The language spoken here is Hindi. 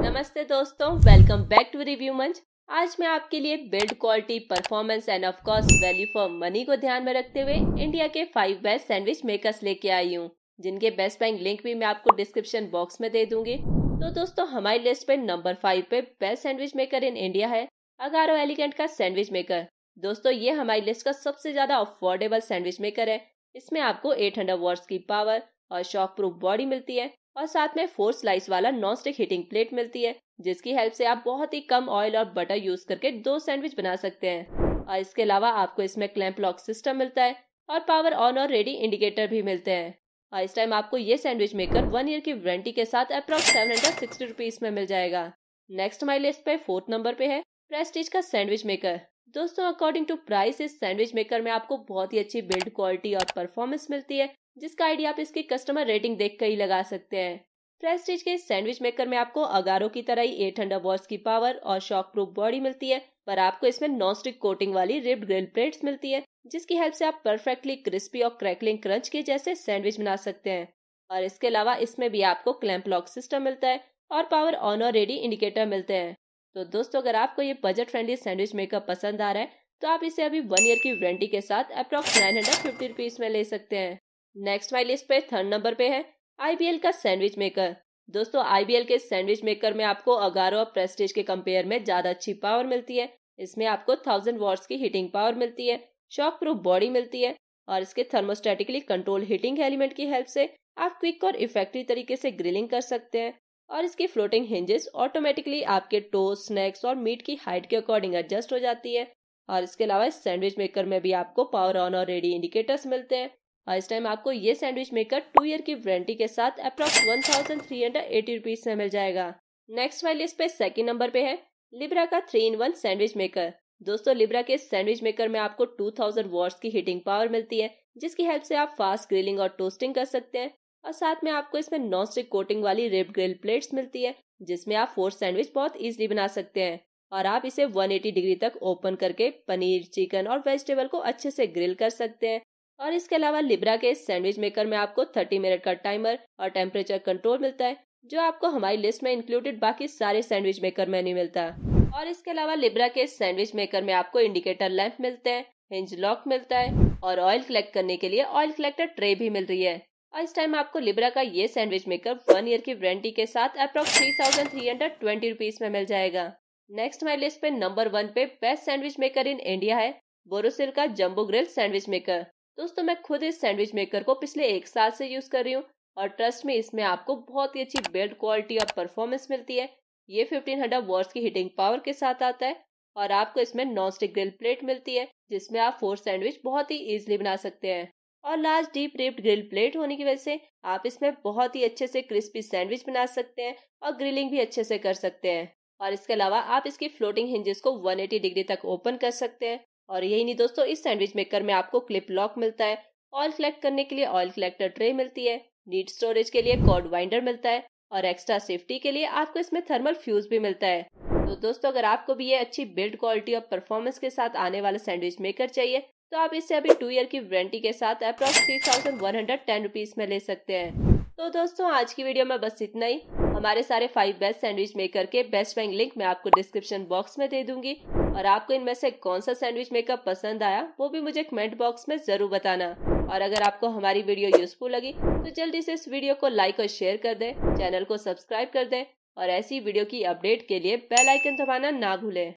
नमस्ते दोस्तों वेलकम बैक टू रिव्यू मंच आज मैं आपके लिए build quality performance and of cost value for money को ध्यान में रखते हुए इंडिया के फाइव बेस्ट सैंडविच मेकर्स लेके आई हूँ जिनके बेस्ट बैंक लिंक भी मैं आपको डिस्क्रिप्शन बॉक्स में दे दूंगी तो दोस्तों हमारी लिस्ट पे नंबर फाइव पे best sandwich maker in India है अगारो एलिगेंट का सैंडविच मेकर दोस्तों ये हमारी लिस्ट का सबसे ज्यादा अफोर्डेबल सैंडविच मेकर है इसमें आपको 800 हंड्रेड की पावर और शॉक प्रूफ बॉडी मिलती है और साथ में फोर स्लाइस वाला नॉन स्टिक हीटिंग प्लेट मिलती है जिसकी हेल्प से आप बहुत ही कम ऑयल और बटर यूज करके दो सैंडविच बना सकते हैं और इसके अलावा आपको इसमें क्लैम्प लॉक सिस्टम मिलता है और पावर ऑन और रेडी इंडिकेटर भी मिलते हैं और इस टाइम आपको ये सैंडविच मेकर वन ईयर की वारंटी के साथ approx seven hundred sixty rupees में मिल जाएगा नेक्स्ट माई लिस्ट पे फोर्थ नंबर पे है प्रेस्टीज का सैंडविच मेकर दोस्तों अकॉर्डिंग टू प्राइस इस सैंडविच मेकर में आपको बहुत ही अच्छी बिल्ड क्वालिटी और परफॉर्मेंस मिलती है जिसका आइडिया आप इसकी कस्टमर रेटिंग देख कर ही लगा सकते हैं प्रेस्टीज के सैंडविच मेकर में आपको अगारो की तरह ही 800 हंड्रेड वॉट्स की पावर और शॉक प्रूफ बॉडी मिलती है पर आपको इसमें नॉन स्टिक कोटिंग वाली रिब्ड ग्रिल प्लेट्स मिलती है जिसकी हेल्प से आप परफेक्टली क्रिस्पी और क्रैकलिंग क्रंच के जैसे सैंडविच बना सकते हैं और इसके अलावा इसमें भी आपको क्लैम्प लॉक सिस्टम मिलता है और पावर ऑन और रेडी इंडिकेटर मिलते हैं तो दोस्तों अगर आपको ये बजट फ्रेंडली सैंडविच मेकर पसंद आ रहा है तो आप इसे अभी वन ईयर की वारंटी के साथ approx nine hundred fifty rupees में ले सकते हैं नेक्स्ट माई लिस्ट पे थर्ड नंबर पे है आई का सैंडविच मेकर दोस्तों आई के सैंडविच मेकर में आपको अगारो और प्रेस्टेज के कम्पेयर में ज्यादा अच्छी पावर मिलती है इसमें आपको थाउजेंड वॉट्स की हीटिंग पावर मिलती है शॉक प्रूफ बॉडी मिलती है और इसके थर्मोस्टेटिकली कंट्रोल हीटिंग एलिमेंट की हेल्प से आप क्विक और इफेक्टिव तरीके से ग्रिलिंग कर सकते हैं और इसकी फ्लोटिंग हिंजेस ऑटोमेटिकली आपके टोस्ट स्नैक्स और मीट की हाइट के अकॉर्डिंग एडजस्ट हो जाती है और इसके अलावा इस सैंडविच मेकर में भी आपको पावर ऑन और रेडी इंडिकेटर्स मिलते हैं और इस टाइम आपको ये सैंडविच मेकर टू ईयर की वारंटी के साथ approx one thousand three hundred eighty rupees में मिल जाएगा नेक्स्ट वाली इस पे सेकेंड नंबर पे है लिब्रा का three in one sandwich maker दोस्तों लिब्रा के सैंडविच मेकर में आपको 2000 वॉट्स की हीटिंग पावर मिलती है जिसकी हेल्प से आप फास्ट ग्रिलिंग और टोस्टिंग कर सकते हैं और साथ में आपको इसमें नॉन स्टिक कोटिंग वाली रिब ग्रिल प्लेट्स मिलती है जिसमें आप फोर सैंडविच बहुत इजीली बना सकते हैं और आप इसे 180 डिग्री तक ओपन करके पनीर चिकन और वेजिटेबल को अच्छे से ग्रिल कर सकते हैं और इसके अलावा लिब्रा के सैंडविच मेकर में आपको 30 मिनट का टाइमर और टेम्परेचर कंट्रोल मिलता है जो आपको हमारी लिस्ट में इंक्लूडेड बाकी सारे सैंडविच मेकर में नहीं मिलता और इसके अलावा लिब्रा के सैंडविच मेकर में आपको इंडिकेटर लैंप मिलते हैं हिंज लॉक मिलता है और ऑयल कलेक्ट करने के लिए ऑयल कलेक्टर ट्रे भी मिल रही है और इस टाइम आपको लिब्रा का ये सैंडविच मेकर वन ईयर की वारंटी के साथ approx three thousand three hundred twenty rupees में मिल जाएगा नेक्स्ट माई लिस्ट पे नंबर वन पे best sandwich maker in India है बोरोसिल का जम्बो ग्रिल सैंडविच मेकर दोस्तों मैं खुद इस सैंडविच मेकर को पिछले एक साल से यूज कर रही हूँ और ट्रस्ट में इसमें आपको बहुत ही अच्छी बिल्ड क्वालिटी और परफॉर्मेंस मिलती है ये फिफ्टीन हंड्रेड वॉट्स की हीटिंग पावर के साथ आता है और आपको इसमें नॉन स्टिक ग्रिल प्लेट मिलती है जिसमें आप फोर सैंडविच बहुत ही इजिली बना सकते हैं और large deep ribbed grill plate होने की वजह से आप इसमें बहुत ही अच्छे से क्रिस्पी सैंडविच बना सकते हैं और ग्रिलिंग भी अच्छे से कर सकते हैं और इसके अलावा आप इसकी फ्लोटिंग हिंजेस को 180 डिग्री तक ओपन कर सकते हैं और यही नहीं दोस्तों इस सैंडविच मेकर में आपको क्लिप लॉक मिलता है ऑयल कलेक्ट करने के लिए ऑयल कलेक्टर ट्रे मिलती है नीट स्टोरेज के लिए कॉर्ड वाइंडर मिलता है और एक्स्ट्रा सेफ्टी के लिए आपको इसमें थर्मल फ्यूज भी मिलता है तो दोस्तों अगर आपको भी ये अच्छी बिल्ड क्वालिटी और परफॉर्मेंस के साथ आने वाला सैंडविच मेकर चाहिए तो आप इसे अभी टू ईयर की वारंटी के साथ approx three thousand one hundred ten rupees में ले सकते हैं तो दोस्तों आज की वीडियो में बस इतना ही हमारे सारे फाइव बेस्ट सैंडविच मेकर के बेस्ट बैंक लिंक मैं आपको डिस्क्रिप्शन बॉक्स में दे दूंगी और आपको इनमें से कौन सा सैंडविच मेकर पसंद आया वो भी मुझे कमेंट बॉक्स में ज़रूर बताना और अगर आपको हमारी वीडियो यूजफुल लगी तो जल्दी से इस वीडियो को लाइक और शेयर कर दें चैनल को सब्सक्राइब कर दें और ऐसी वीडियो की अपडेट के लिए बेल आइकन दबाना ना भूलें